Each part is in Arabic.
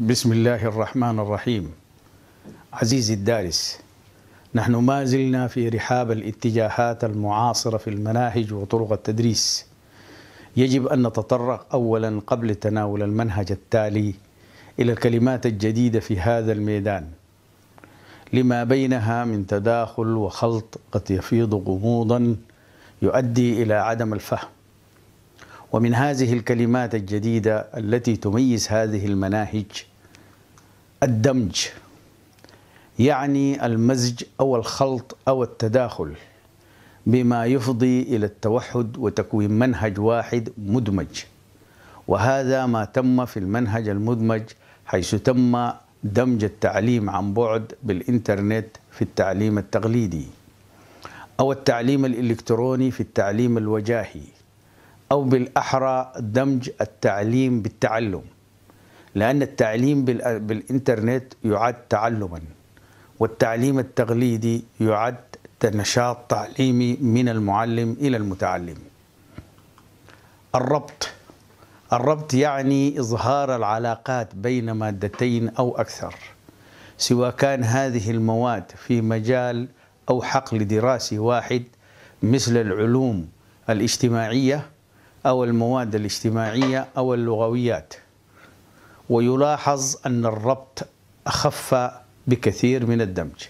بسم الله الرحمن الرحيم عزيزي الدارس نحن ما زلنا في رحاب الاتجاهات المعاصرة في المناهج وطرق التدريس يجب أن نتطرق أولا قبل تناول المنهج التالي إلى الكلمات الجديدة في هذا الميدان لما بينها من تداخل وخلط قد يفيض غموضا يؤدي إلى عدم الفهم ومن هذه الكلمات الجديدة التي تميز هذه المناهج الدمج يعني المزج او الخلط او التداخل بما يفضي الى التوحد وتكوين منهج واحد مدمج وهذا ما تم في المنهج المدمج حيث تم دمج التعليم عن بعد بالانترنت في التعليم التقليدي او التعليم الالكتروني في التعليم الوجاهي او بالاحرى دمج التعليم بالتعلم لأن التعليم بالإنترنت يعد تعلما والتعليم التقليدي يعد نشاط تعليمي من المعلم إلى المتعلم الربط الربط يعني إظهار العلاقات بين مادتين أو أكثر سواء كان هذه المواد في مجال أو حقل دراسي واحد مثل العلوم الاجتماعية أو المواد الاجتماعية أو اللغويات ويلاحظ أن الربط أخف بكثير من الدمج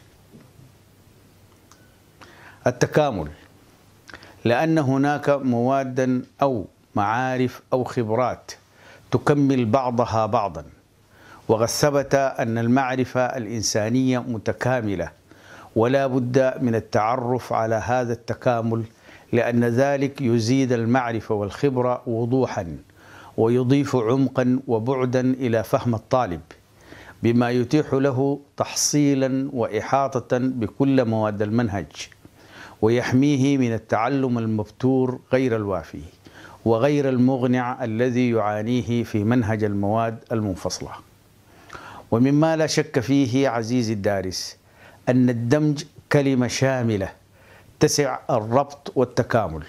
التكامل لأن هناك مواد أو معارف أو خبرات تكمل بعضها بعضا وقد ثبت أن المعرفة الإنسانية متكاملة ولا بد من التعرف على هذا التكامل لأن ذلك يزيد المعرفة والخبرة وضوحاً ويضيف عمقا وبعدا الى فهم الطالب بما يتيح له تحصيلا واحاطه بكل مواد المنهج ويحميه من التعلم المبتور غير الوافي وغير المغنع الذي يعانيه في منهج المواد المنفصله ومما لا شك فيه عزيزي الدارس ان الدمج كلمه شامله تسع الربط والتكامل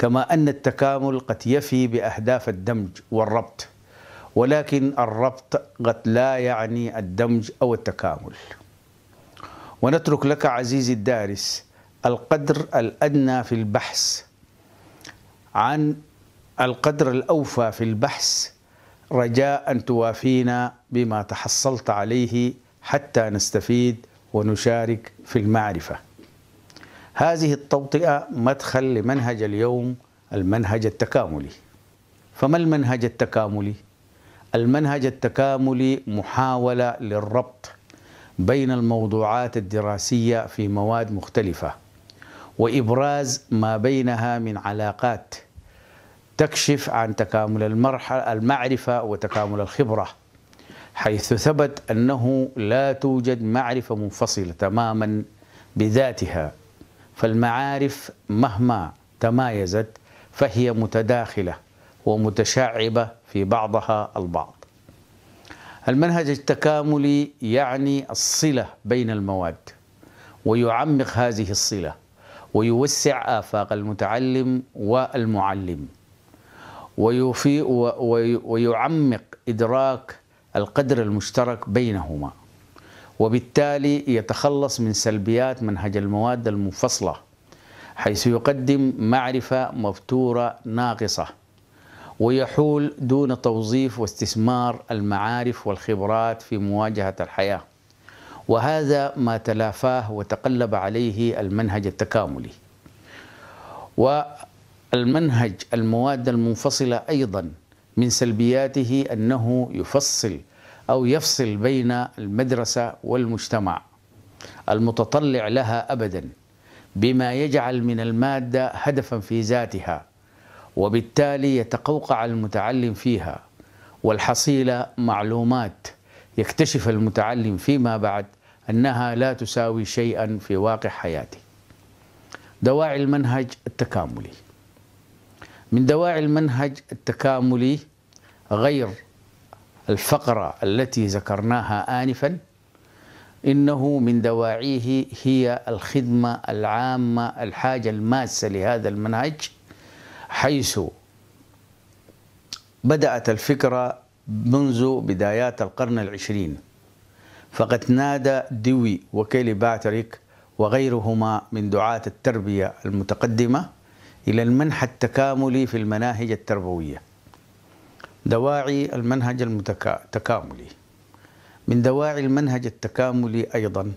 كما أن التكامل قد يفي بأهداف الدمج والربط ولكن الربط قد لا يعني الدمج أو التكامل ونترك لك عزيزي الدارس القدر الأدنى في البحث عن القدر الأوفى في البحث رجاء أن توافينا بما تحصلت عليه حتى نستفيد ونشارك في المعرفه هذه التوطئة مدخل لمنهج اليوم المنهج التكاملي فما المنهج التكاملي؟ المنهج التكاملي محاولة للربط بين الموضوعات الدراسية في مواد مختلفة وإبراز ما بينها من علاقات تكشف عن تكامل المرحلة المعرفة وتكامل الخبرة حيث ثبت أنه لا توجد معرفة منفصلة تماما بذاتها فالمعارف مهما تمايزت فهي متداخله ومتشعبه في بعضها البعض. المنهج التكاملي يعني الصله بين المواد ويعمق هذه الصله ويوسع آفاق المتعلم والمعلم ويعمق إدراك القدر المشترك بينهما وبالتالي يتخلص من سلبيات منهج المواد المفصلة حيث يقدم معرفة مفتورة ناقصة ويحول دون توظيف واستثمار المعارف والخبرات في مواجهة الحياة وهذا ما تلافاه وتقلب عليه المنهج التكاملي والمنهج المواد المنفصلة أيضا من سلبياته أنه يفصل أو يفصل بين المدرسة والمجتمع المتطلع لها أبدا بما يجعل من المادة هدفا في ذاتها وبالتالي يتقوقع المتعلم فيها والحصيلة معلومات يكتشف المتعلم فيما بعد أنها لا تساوي شيئا في واقع حياته دواعي المنهج التكاملي من دواعي المنهج التكاملي غير الفقرة التي ذكرناها آنفا إنه من دواعيه هي الخدمة العامة الحاجة الماسة لهذا المنهج حيث بدأت الفكرة منذ بدايات القرن العشرين فقد نادى دوي وكيلي باتريك وغيرهما من دعاة التربية المتقدمة إلى المنح التكاملي في المناهج التربوية دواعي المنهج التكاملي من دواعي المنهج التكاملي أيضا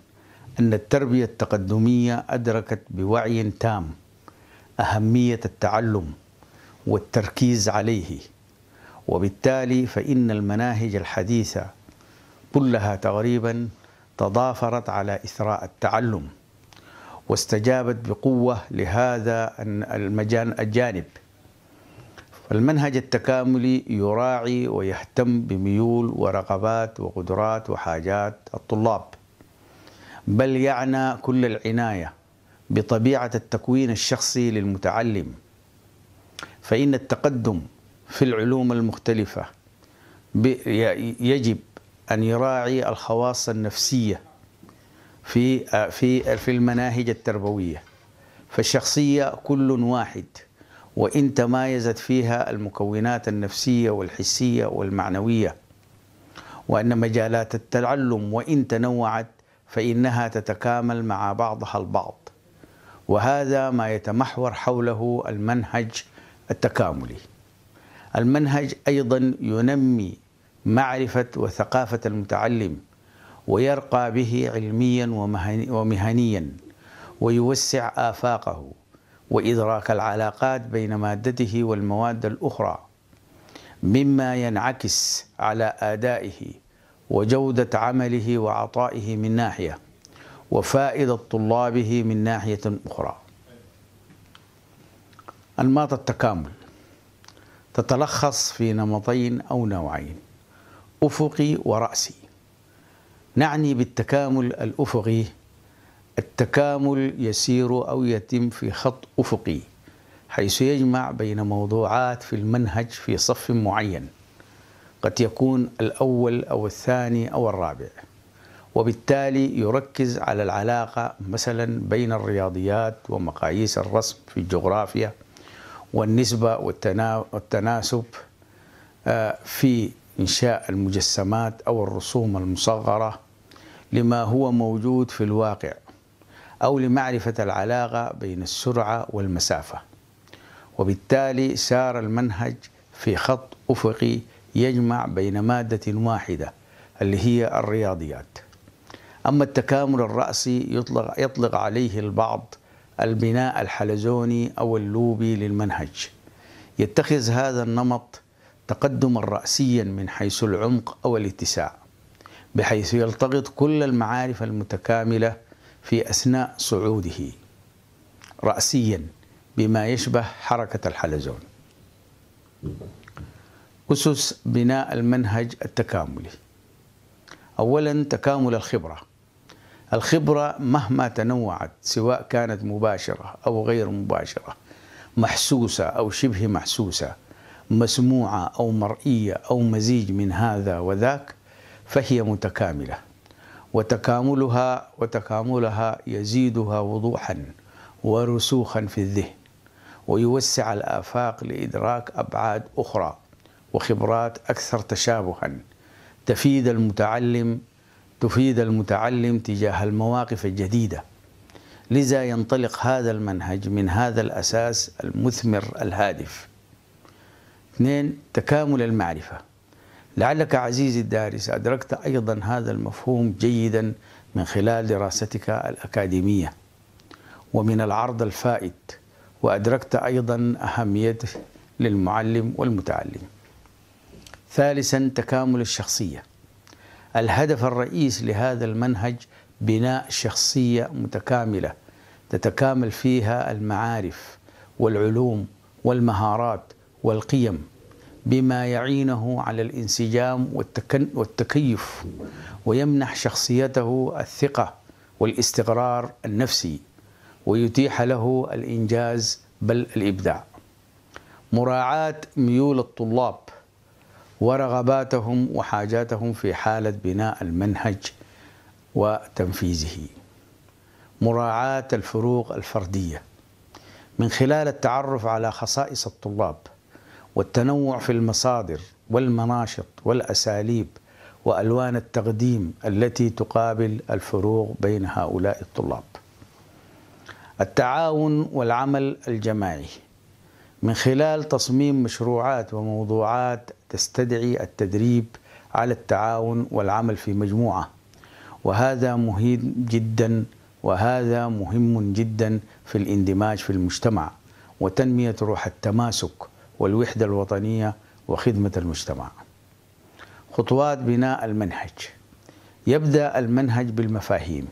أن التربية التقدمية أدركت بوعي تام أهمية التعلم والتركيز عليه وبالتالي فإن المناهج الحديثة كلها تقريبا تضافرت على إثراء التعلم واستجابت بقوة لهذا المجان الجانب المنهج التكاملي يراعي ويهتم بميول ورغبات وقدرات وحاجات الطلاب بل يعنى كل العناية بطبيعة التكوين الشخصي للمتعلم فإن التقدم في العلوم المختلفة يجب أن يراعي الخواص النفسية آه، في في المناهج التربوية فالشخصية كل واحد وإن تمايزت فيها المكونات النفسية والحسية والمعنوية وأن مجالات التعلم وإن تنوعت فإنها تتكامل مع بعضها البعض وهذا ما يتمحور حوله المنهج التكاملي المنهج أيضا ينمي معرفة وثقافة المتعلم ويرقى به علميا ومهنيا ويوسع آفاقه وإدراك العلاقات بين مادته والمواد الأخرى مما ينعكس على أدائه وجودة عمله وعطائه من ناحية وفائدة طلابه من ناحية أخرى أنماط التكامل تتلخص في نمطين أو نوعين أفقي ورأسي نعني بالتكامل الأفقي التكامل يسير أو يتم في خط أفقي حيث يجمع بين موضوعات في المنهج في صف معين قد يكون الأول أو الثاني أو الرابع وبالتالي يركز على العلاقة مثلا بين الرياضيات ومقاييس الرسم في الجغرافيا والنسبة والتناسب آه، في إنشاء المجسمات أو الرسوم المصغرة لما هو موجود في الواقع أو لمعرفة العلاقة بين السرعة والمسافة وبالتالي سار المنهج في خط أفقي يجمع بين مادة واحدة اللي هي الرياضيات أما التكامل الرأسي يطلق, يطلق عليه البعض البناء الحلزوني أو اللوبي للمنهج يتخذ هذا النمط تقدما رأسيا من حيث العمق أو الاتساع بحيث يلتقط كل المعارف المتكامله في أثناء صعوده رأسيا بما يشبه حركة الحلزون أسس بناء المنهج التكاملي أولا تكامل الخبرة الخبرة مهما تنوعت سواء كانت مباشرة أو غير مباشرة محسوسة أو شبه محسوسة مسموعة أو مرئية أو مزيج من هذا وذاك فهي متكاملة وتكاملها وتكاملها يزيدها وضوحا ورسوخا في الذهن ويوسع الآفاق لإدراك أبعاد أخرى وخبرات أكثر تشابها تفيد المتعلم تفيد المتعلم تجاه المواقف الجديدة لذا ينطلق هذا المنهج من هذا الأساس المثمر الهادف اثنين تكامل المعرفة لعلك عزيزي الدارس أدركت أيضا هذا المفهوم جيدا من خلال دراستك الأكاديمية ومن العرض الفائت وأدركت أيضا أهميته للمعلم والمتعلم ثالثا تكامل الشخصية الهدف الرئيس لهذا المنهج بناء شخصية متكاملة تتكامل فيها المعارف والعلوم والمهارات والقيم بما يعينه على الانسجام والتكيف ويمنح شخصيته الثقة والاستقرار النفسي ويتيح له الإنجاز بل الإبداع مراعاة ميول الطلاب ورغباتهم وحاجاتهم في حالة بناء المنهج وتنفيذه مراعاة الفروق الفردية من خلال التعرف على خصائص الطلاب والتنوع في المصادر والمناشط والاساليب والوان التقديم التي تقابل الفروق بين هؤلاء الطلاب. التعاون والعمل الجماعي من خلال تصميم مشروعات وموضوعات تستدعي التدريب على التعاون والعمل في مجموعه وهذا مهم جدا وهذا مهم جدا في الاندماج في المجتمع وتنميه روح التماسك والوحدة الوطنية وخدمة المجتمع خطوات بناء المنهج يبدأ المنهج بالمفاهيم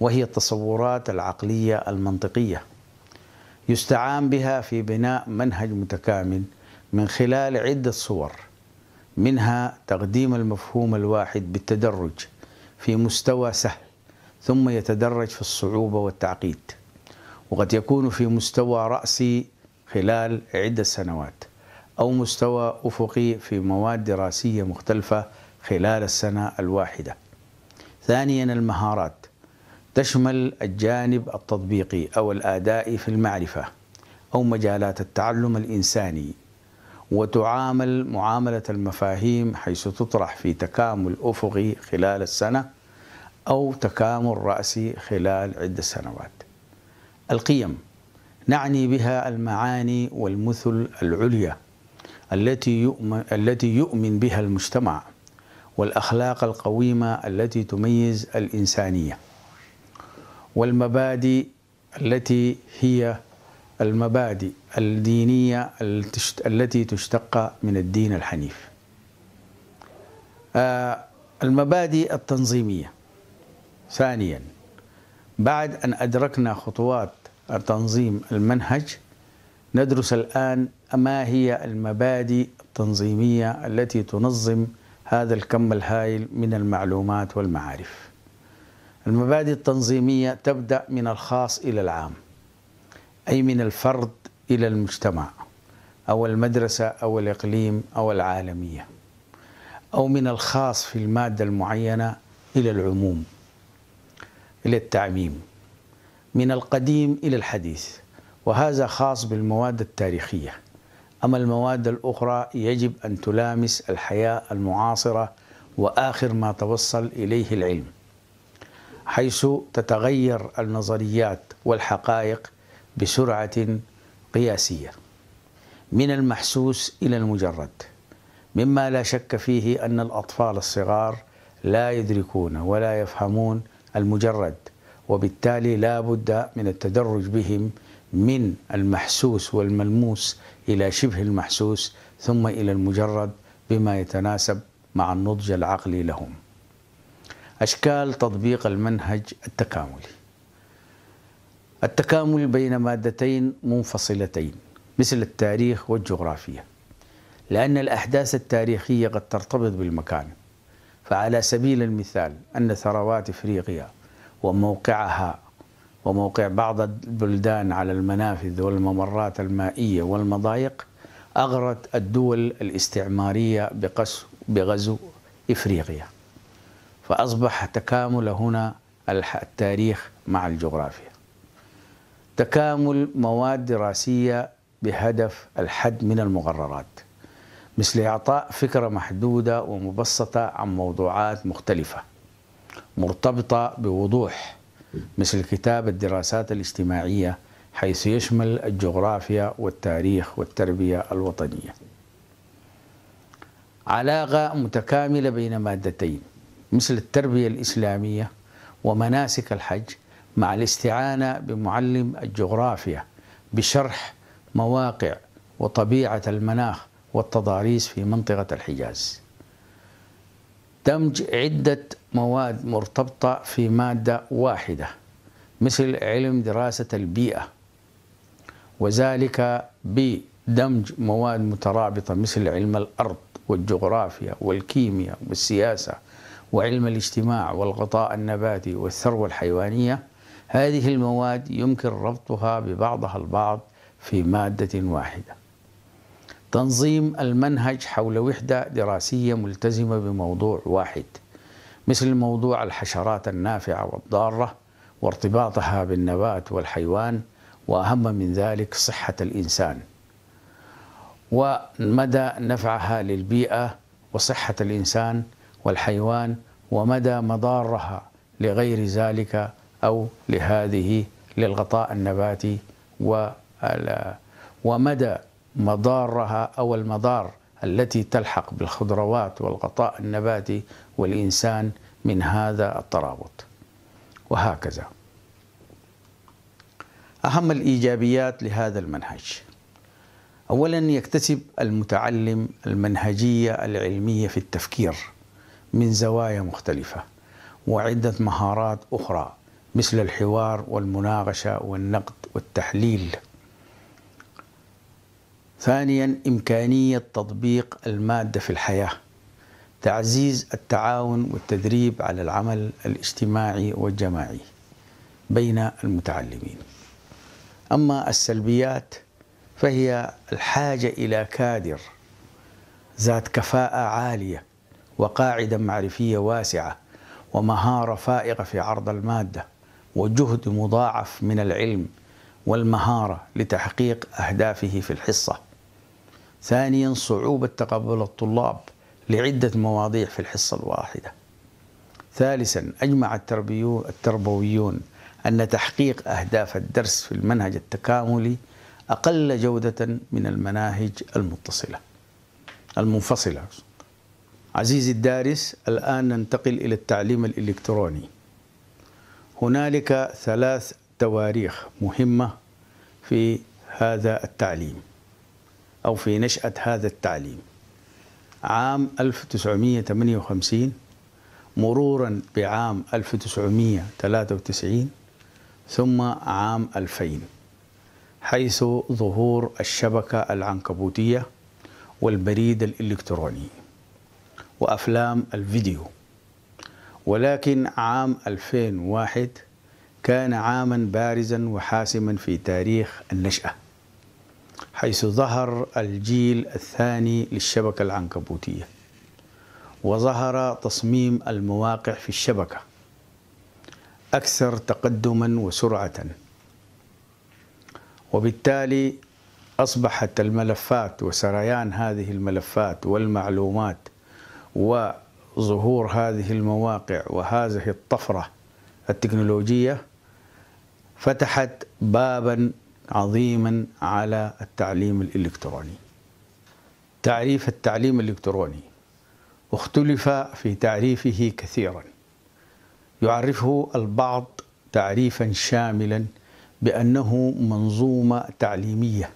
وهي التصورات العقلية المنطقية يستعان بها في بناء منهج متكامل من خلال عدة صور منها تقديم المفهوم الواحد بالتدرج في مستوى سهل ثم يتدرج في الصعوبة والتعقيد وقد يكون في مستوى رأسي خلال عدة سنوات أو مستوى أفقي في مواد دراسية مختلفة خلال السنة الواحدة. ثانيا المهارات تشمل الجانب التطبيقي أو الآدائي في المعرفة أو مجالات التعلم الإنساني وتعامل معاملة المفاهيم حيث تطرح في تكامل أفقي خلال السنة أو تكامل رأسي خلال عدة سنوات. القيم نعني بها المعاني والمثل العليا التي يؤمن, التي يؤمن بها المجتمع والأخلاق القويمة التي تميز الإنسانية والمبادئ التي هي المبادئ الدينية التي تشتق من الدين الحنيف آه، المبادئ التنظيمية ثانيا بعد أن أدركنا خطوات تنظيم المنهج ندرس الآن ما هي المبادئ التنظيمية التي تنظم هذا الكم الهائل من المعلومات والمعارف المبادئ التنظيمية تبدأ من الخاص إلى العام أي من الفرد إلى المجتمع أو المدرسة أو الإقليم أو العالمية أو من الخاص في المادة المعينة إلى العموم إلى التعميم من القديم إلى الحديث وهذا خاص بالمواد التاريخية أما المواد الأخرى يجب أن تلامس الحياة المعاصرة وآخر ما توصل إليه العلم حيث تتغير النظريات والحقائق بسرعة قياسية من المحسوس إلى المجرد مما لا شك فيه أن الأطفال الصغار لا يدركون ولا يفهمون المجرد وبالتالي لا بد من التدرج بهم من المحسوس والملموس إلى شبه المحسوس ثم إلى المجرد بما يتناسب مع النضج العقلي لهم أشكال تطبيق المنهج التكاملي التكامل بين مادتين منفصلتين مثل التاريخ والجغرافيا لأن الأحداث التاريخية قد ترتبط بالمكان فعلى سبيل المثال أن ثروات إفريقيا وموقعها وموقع بعض البلدان على المنافذ والممرات المائية والمضايق أغرت الدول الاستعمارية بغزو إفريقيا فأصبح تكامل هنا التاريخ مع الجغرافيا تكامل مواد دراسية بهدف الحد من المغررات مثل إعطاء فكرة محدودة ومبسطة عن موضوعات مختلفة مرتبطة بوضوح مثل كتاب الدراسات الاجتماعية حيث يشمل الجغرافيا والتاريخ والتربية الوطنية علاقة متكاملة بين مادتين مثل التربية الإسلامية ومناسك الحج مع الاستعانة بمعلم الجغرافيا بشرح مواقع وطبيعة المناخ والتضاريس في منطقة الحجاز دمج عدة مواد مرتبطة في مادة واحدة مثل علم دراسة البيئة وذلك بدمج مواد مترابطة مثل علم الأرض والجغرافيا والكيمياء والسياسة وعلم الاجتماع والغطاء النباتي والثروة الحيوانية هذه المواد يمكن ربطها ببعضها البعض في مادة واحدة تنظيم المنهج حول وحدة دراسية ملتزمة بموضوع واحد مثل موضوع الحشرات النافعة والضارة وارتباطها بالنبات والحيوان وأهم من ذلك صحة الإنسان ومدى نفعها للبيئة وصحة الإنسان والحيوان ومدى مضارها لغير ذلك أو لهذه للغطاء النباتي ومدى مضارها أو المضار التي تلحق بالخضروات والغطاء النباتي والإنسان من هذا الترابط وهكذا أهم الإيجابيات لهذا المنهج أولا يكتسب المتعلم المنهجية العلمية في التفكير من زوايا مختلفة وعدة مهارات أخرى مثل الحوار والمناقشة والنقد والتحليل ثانيا إمكانية تطبيق المادة في الحياة تعزيز التعاون والتدريب على العمل الاجتماعي والجماعي بين المتعلمين أما السلبيات فهي الحاجة إلى كادر ذات كفاءة عالية وقاعدة معرفية واسعة ومهارة فائقة في عرض المادة وجهد مضاعف من العلم والمهارة لتحقيق أهدافه في الحصة ثانيا صعوبة تقبل الطلاب لعدة مواضيع في الحصة الواحدة ثالثا أجمع التربويون أن تحقيق أهداف الدرس في المنهج التكاملي أقل جودة من المناهج المتصلة المنفصلة عزيزي الدارس الآن ننتقل إلى التعليم الإلكتروني هنالك ثلاث تواريخ مهمة في هذا التعليم أو في نشأة هذا التعليم عام 1958 مرورا بعام 1993 ثم عام 2000 حيث ظهور الشبكة العنكبوتية والبريد الإلكتروني وأفلام الفيديو ولكن عام 2001 كان عاما بارزا وحاسما في تاريخ النشأة حيث ظهر الجيل الثاني للشبكة العنكبوتية وظهر تصميم المواقع في الشبكة أكثر تقدما وسرعة وبالتالي أصبحت الملفات وسريان هذه الملفات والمعلومات وظهور هذه المواقع وهذه الطفرة التكنولوجية فتحت بابا عظيما على التعليم الإلكتروني تعريف التعليم الإلكتروني اختلف في تعريفه كثيرا يعرفه البعض تعريفا شاملا بأنه منظومة تعليمية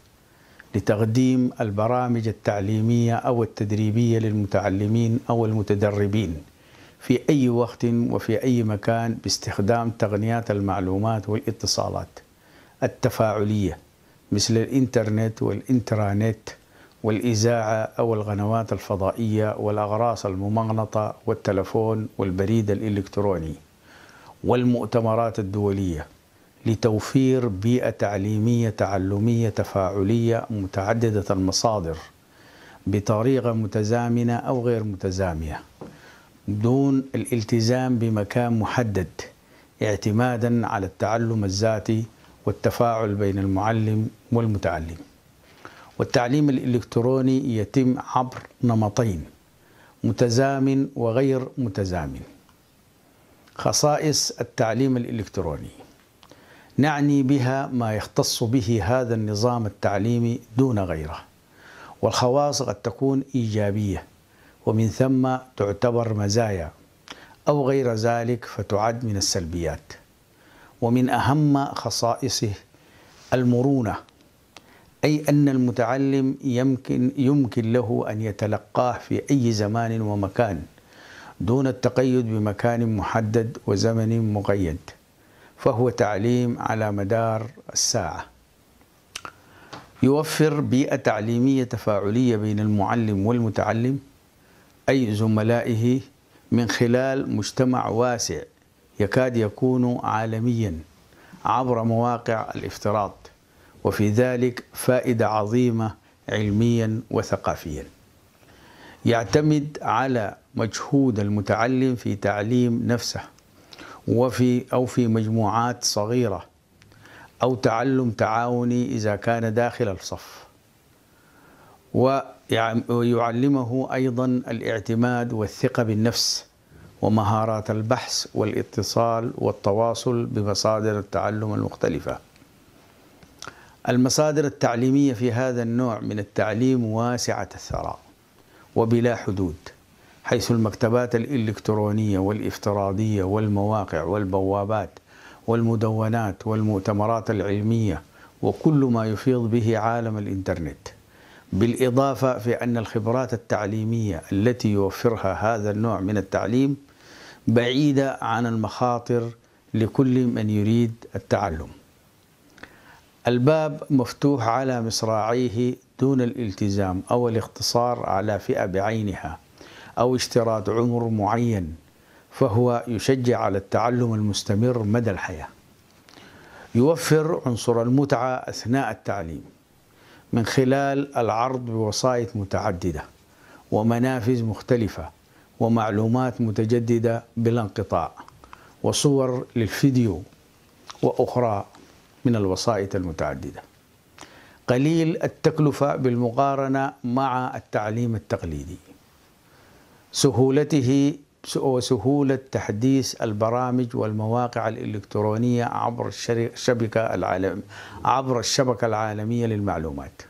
لتقديم البرامج التعليمية أو التدريبية للمتعلمين أو المتدربين في أي وقت وفي أي مكان باستخدام تقنيات المعلومات والاتصالات التفاعلية مثل الإنترنت والإنترانت والإذاعة أو القنوات الفضائية والأغراس الممغنطة والتلفون والبريد الإلكتروني والمؤتمرات الدولية لتوفير بيئة تعليمية تعلمية تفاعلية متعددة المصادر بطريقة متزامنة أو غير متزامنة دون الالتزام بمكان محدد اعتمادا على التعلم الذاتي والتفاعل بين المعلم والمتعلم والتعليم الإلكتروني يتم عبر نمطين متزامن وغير متزامن خصائص التعليم الإلكتروني نعني بها ما يختص به هذا النظام التعليمي دون غيره والخواص قد تكون إيجابية ومن ثم تعتبر مزايا أو غير ذلك فتعد من السلبيات ومن أهم خصائصه المرونة أي أن المتعلم يمكن يمكن له أن يتلقاه في أي زمان ومكان دون التقيد بمكان محدد وزمن مقيد فهو تعليم على مدار الساعة يوفر بيئة تعليمية تفاعلية بين المعلم والمتعلم أي زملائه من خلال مجتمع واسع يكاد يكون عالميا عبر مواقع الافتراض وفي ذلك فائده عظيمه علميا وثقافيا يعتمد على مجهود المتعلم في تعليم نفسه وفي او في مجموعات صغيره او تعلم تعاوني اذا كان داخل الصف ويعلمه ايضا الاعتماد والثقه بالنفس ومهارات البحث والاتصال والتواصل بمصادر التعلم المختلفة. المصادر التعليمية في هذا النوع من التعليم واسعة الثراء وبلا حدود، حيث المكتبات الإلكترونية والافتراضية والمواقع والبوابات والمدونات والمؤتمرات العلمية وكل ما يفيض به عالم الإنترنت. بالإضافة في أن الخبرات التعليمية التي يوفرها هذا النوع من التعليم بعيدة عن المخاطر لكل من يريد التعلم الباب مفتوح على مصراعيه دون الالتزام أو الاقتصار على فئة بعينها أو اشتراط عمر معين فهو يشجع على التعلم المستمر مدى الحياة يوفر عنصر المتعة أثناء التعليم من خلال العرض بوسائط متعددة ومنافذ مختلفة ومعلومات متجددة بلا انقطاع وصور للفيديو وأخرى من الوسائط المتعددة قليل التكلفة بالمقارنة مع التعليم التقليدي سهولته وسهولة تحديث البرامج والمواقع الإلكترونية عبر الشبكة العالم عبر الشبكة العالمية للمعلومات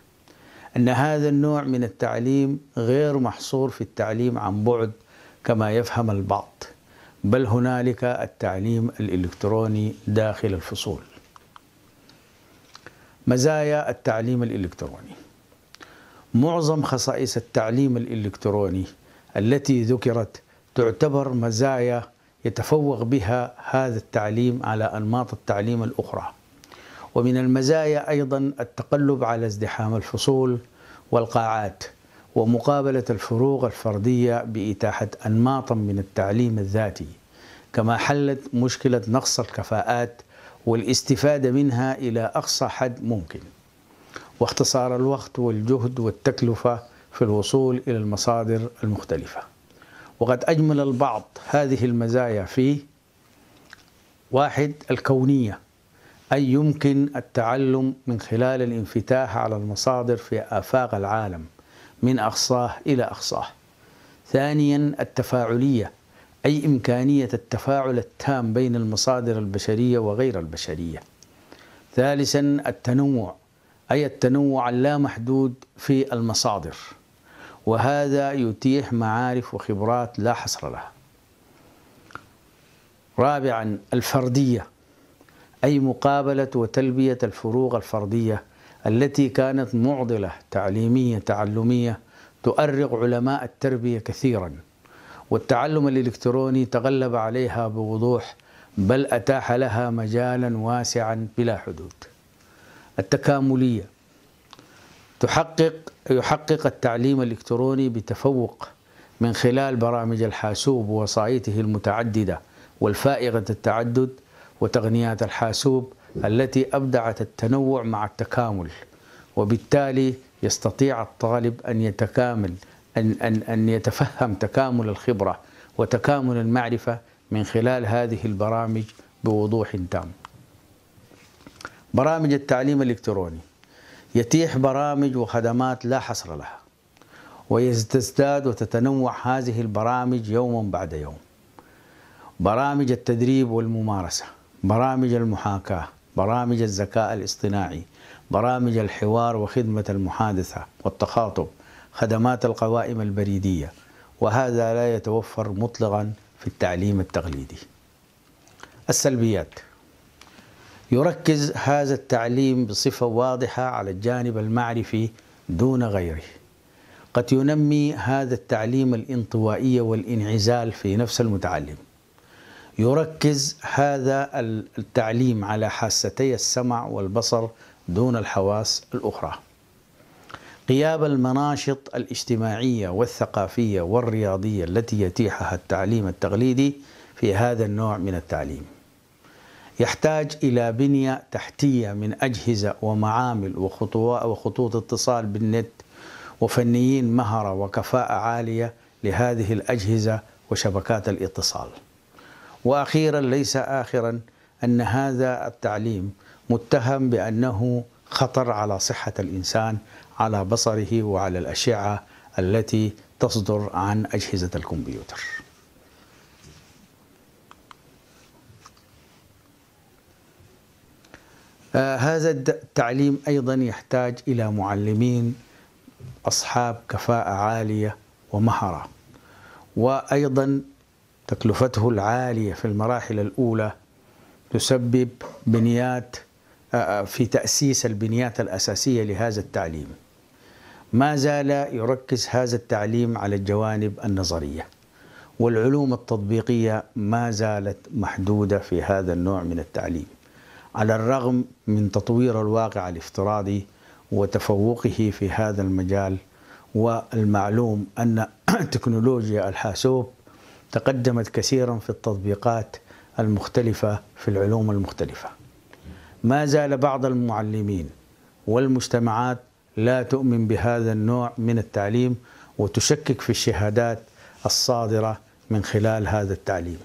أن هذا النوع من التعليم غير محصور في التعليم عن بعد كما يفهم البعض بل هنالك التعليم الالكتروني داخل الفصول مزايا التعليم الالكتروني معظم خصائص التعليم الالكتروني التي ذكرت تعتبر مزايا يتفوق بها هذا التعليم على انماط التعليم الاخرى ومن المزايا ايضا التقلب على ازدحام الفصول والقاعات ومقابلة الفروق الفردية بإتاحة أنماط من التعليم الذاتي كما حلت مشكلة نقص الكفاءات والاستفادة منها إلى أقصى حد ممكن واختصار الوقت والجهد والتكلفة في الوصول إلى المصادر المختلفة وقد أجمل البعض هذه المزايا في واحد الكونية أي يمكن التعلم من خلال الانفتاح على المصادر في آفاق العالم من أقصاه إلى أقصاه ثانيا التفاعلية أي إمكانية التفاعل التام بين المصادر البشرية وغير البشرية ثالثا التنوع أي التنوع اللامحدود في المصادر وهذا يتيح معارف وخبرات لا حصر لها رابعا الفردية أي مقابلة وتلبية الفروق الفردية التي كانت معضلة تعليمية تعلمية تؤرق علماء التربية كثيرا والتعلم الإلكتروني تغلب عليها بوضوح بل أتاح لها مجالا واسعا بلا حدود التكاملية تحقق يحقق التعليم الإلكتروني بتفوق من خلال برامج الحاسوب ووسائطه المتعددة والفائقة التعدد وتقنيات الحاسوب التي أبدعت التنوع مع التكامل وبالتالي يستطيع الطالب أن يتكامل أن, أن, أن يتفهم تكامل الخبرة وتكامل المعرفة من خلال هذه البرامج بوضوح تام برامج التعليم الإلكتروني يتيح برامج وخدمات لا حصر لها وتزداد وتتنوع هذه البرامج يوما بعد يوم برامج التدريب والممارسة برامج المحاكاة برامج الذكاء الاصطناعي برامج الحوار وخدمة المحادثة والتخاطب خدمات القوائم البريدية وهذا لا يتوفر مطلقا في التعليم التقليدي السلبيات يركز هذا التعليم بصفة واضحة على الجانب المعرفي دون غيره قد ينمي هذا التعليم الانطوائية والانعزال في نفس المتعلم يركز هذا التعليم على حاستي السمع والبصر دون الحواس الأخرى غياب المناشط الاجتماعية والثقافية والرياضية التي يتيحها التعليم التقليدي في هذا النوع من التعليم يحتاج إلى بنية تحتية من أجهزة ومعامل وخطوط اتصال بالنت وفنيين مهرة وكفاءة عالية لهذه الأجهزة وشبكات الاتصال واخيرا ليس اخرا ان هذا التعليم متهم بانه خطر على صحه الانسان على بصره وعلى الاشعه التي تصدر عن اجهزه الكمبيوتر. آه، هذا التعليم ايضا يحتاج الى معلمين اصحاب كفاءه عاليه ومهره وايضا تكلفته العالية في المراحل الأولى تسبب بنيات آه، آه، في تأسيس البنيات الأساسية لهذا التعليم ما زال يركز هذا التعليم على الجوانب النظرية والعلوم التطبيقية ما زالت محدودة في هذا النوع من التعليم على الرغم من تطوير الواقع الافتراضي وتفوقه في هذا المجال والمعلوم أن تكنولوجيا الحاسوب تقدمت كثيرا في التطبيقات المختلفة في العلوم المختلفة ما زال بعض المعلمين والمجتمعات لا تؤمن بهذا النوع من التعليم وتشكك في الشهادات الصادرة من خلال هذا التعليم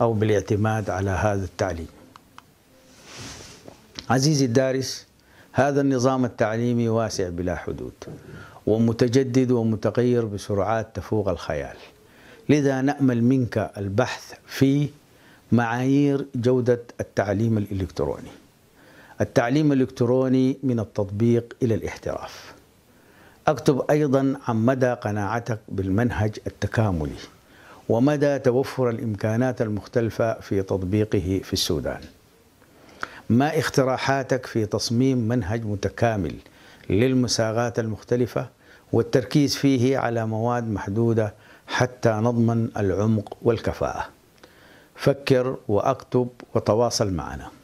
أو بالاعتماد على هذا التعليم عزيزي الدارس هذا النظام التعليمي واسع بلا حدود ومتجدد ومتغير بسرعات تفوق الخيال لذا نأمل منك البحث في معايير جودة التعليم الإلكتروني التعليم الإلكتروني من التطبيق إلى الاحتراف اكتب أيضا عن مدى قناعتك بالمنهج التكاملي ومدى توفر الإمكانات المختلفة في تطبيقه في السودان ما اقتراحاتك في تصميم منهج متكامل للمساغات المختلفة والتركيز فيه على مواد محدودة حتى نضمن العمق والكفاءة فكر واكتب وتواصل معنا